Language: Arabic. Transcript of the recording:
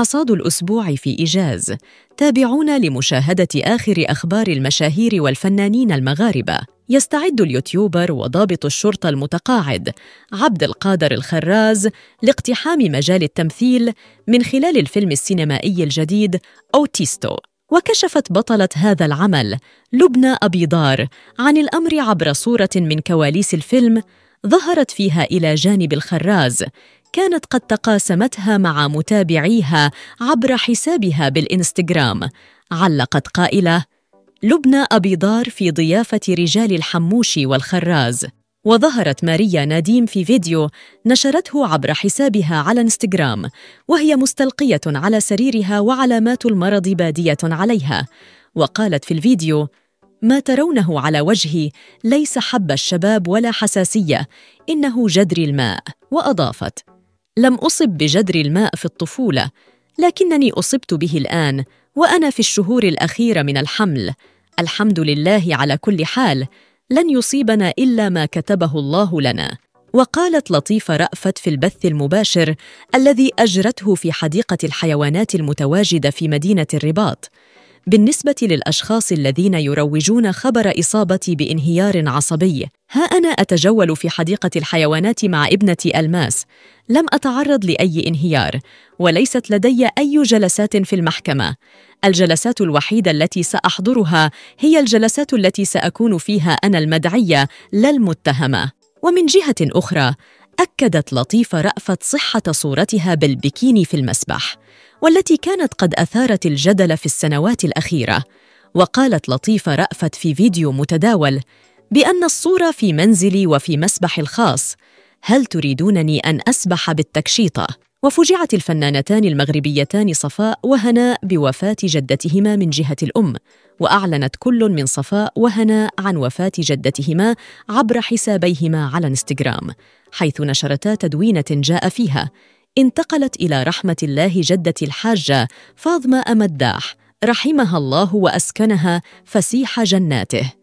حصاد الأسبوع في إيجاز تابعونا لمشاهدة آخر أخبار المشاهير والفنانين المغاربة يستعد اليوتيوبر وضابط الشرطة المتقاعد عبد القادر الخراز لاقتحام مجال التمثيل من خلال الفيلم السينمائي الجديد أوتيستو وكشفت بطلة هذا العمل لبنى أبيضار عن الأمر عبر صورة من كواليس الفيلم ظهرت فيها إلى جانب الخراز كانت قد تقاسمتها مع متابعيها عبر حسابها بالإنستغرام علقت قائلة لبنى أبيضار في ضيافة رجال الحموشي والخراز وظهرت ماريا ناديم في فيديو نشرته عبر حسابها على انستغرام وهي مستلقية على سريرها وعلامات المرض بادية عليها وقالت في الفيديو ما ترونه على وجهي ليس حب الشباب ولا حساسية إنه جدري الماء وأضافت لم أصب بجدر الماء في الطفولة، لكنني أصبت به الآن، وأنا في الشهور الأخيرة من الحمل. الحمد لله على كل حال، لن يصيبنا إلا ما كتبه الله لنا. وقالت لطيفة رأفت في البث المباشر الذي أجرته في حديقة الحيوانات المتواجدة في مدينة الرباط: بالنسبة للأشخاص الذين يروجون خبر إصابتي بانهيار عصبي ها أنا أتجول في حديقة الحيوانات مع ابنتي ألماس لم أتعرض لأي انهيار وليست لدي أي جلسات في المحكمة الجلسات الوحيدة التي سأحضرها هي الجلسات التي سأكون فيها أنا المدعية لا المتهمة ومن جهة أخرى أكدت لطيفة رأفت صحة صورتها بالبكيني في المسبح، والتي كانت قد أثارت الجدل في السنوات الأخيرة، وقالت لطيفة رأفت في فيديو متداول بأن الصورة في منزلي وفي مسبحي الخاص، هل تريدونني أن أسبح بالتكشيطة؟ وفجعت الفنانتان المغربيتان صفاء وهناء بوفاة جدتهما من جهة الأم، وأعلنت كل من صفاء وهناء عن وفاة جدتهما عبر حسابيهما على انستغرام، حيث نشرتا تدوينة جاء فيها: انتقلت إلى رحمة الله جدة الحاجة فاطمة أمداح، رحمها الله وأسكنها فسيح جناته.